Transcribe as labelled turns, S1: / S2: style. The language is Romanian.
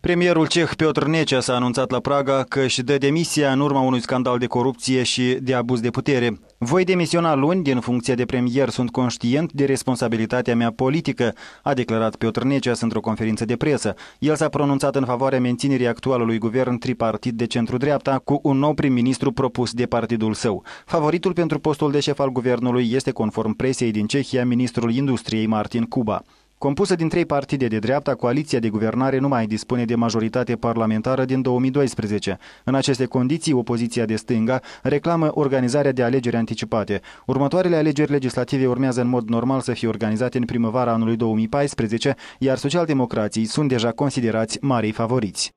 S1: Premierul ceh Piotr Necea s-a anunțat la Praga că își dă demisia în urma unui scandal de corupție și de abuz de putere. Voi demisiona luni din funcția de premier, sunt conștient de responsabilitatea mea politică, a declarat Piotr Necea într-o conferință de presă. El s-a pronunțat în favoarea menținerii actualului guvern tripartit de centru-dreapta cu un nou prim-ministru propus de partidul său. Favoritul pentru postul de șef al guvernului este, conform presei din Cehia, ministrul industriei Martin Cuba. Compusă din trei partide de dreapta, coaliția de guvernare nu mai dispune de majoritate parlamentară din 2012. În aceste condiții, opoziția de stânga reclamă organizarea de alegeri anticipate. Următoarele alegeri legislative urmează în mod normal să fie organizate în primăvara anului 2014, iar socialdemocrații sunt deja considerați marii favoriți.